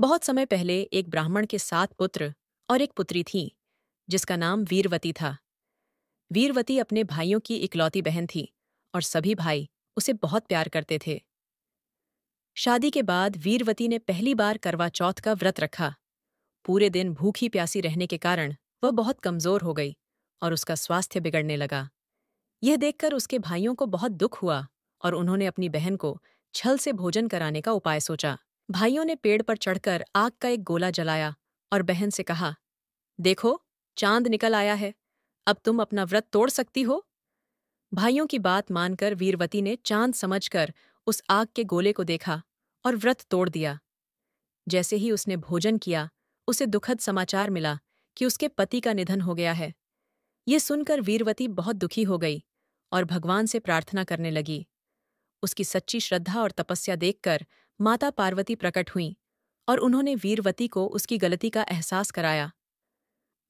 बहुत समय पहले एक ब्राह्मण के सात पुत्र और एक पुत्री थी जिसका नाम वीरवती था वीरवती अपने भाइयों की इकलौती बहन थी और सभी भाई उसे बहुत प्यार करते थे शादी के बाद वीरवती ने पहली बार करवा चौथ का व्रत रखा पूरे दिन भूखी प्यासी रहने के कारण वह बहुत कमजोर हो गई और उसका स्वास्थ्य बिगड़ने लगा यह देखकर उसके भाइयों को बहुत दुख हुआ और उन्होंने अपनी बहन को छल से भोजन कराने का उपाय सोचा भाइयों ने पेड़ पर चढ़कर आग का एक गोला जलाया और बहन से कहा देखो चांद निकल आया है अब तुम अपना व्रत तोड़ सकती हो भाइयों की बात मानकर वीरवती ने चांद समझकर उस आग के गोले को देखा और व्रत तोड़ दिया जैसे ही उसने भोजन किया उसे दुखद समाचार मिला कि उसके पति का निधन हो गया है ये सुनकर वीरवती बहुत दुखी हो गई और भगवान से प्रार्थना करने लगी उसकी सच्ची श्रद्धा और तपस्या देखकर माता पार्वती प्रकट हुईं और उन्होंने वीरवती को उसकी गलती का एहसास कराया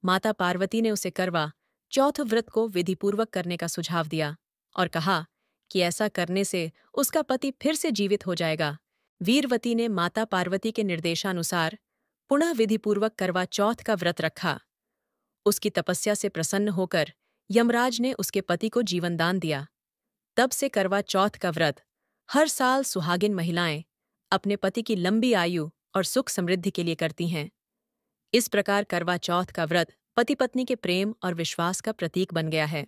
माता पार्वती ने उसे करवा चौथ व्रत को विधिपूर्वक करने का सुझाव दिया और कहा कि ऐसा करने से उसका पति फिर से जीवित हो जाएगा वीरवती ने माता पार्वती के निर्देशानुसार पुनः विधिपूर्वक करवा चौथ का व्रत रखा उसकी तपस्या से प्रसन्न होकर यमराज ने उसके पति को जीवनदान दिया तब से करवा चौथ का व्रत हर साल सुहागिन महिलाएं अपने पति की लंबी आयु और सुख समृद्धि के लिए करती हैं इस प्रकार करवा चौथ का व्रत पति पत्नी के प्रेम और विश्वास का प्रतीक बन गया है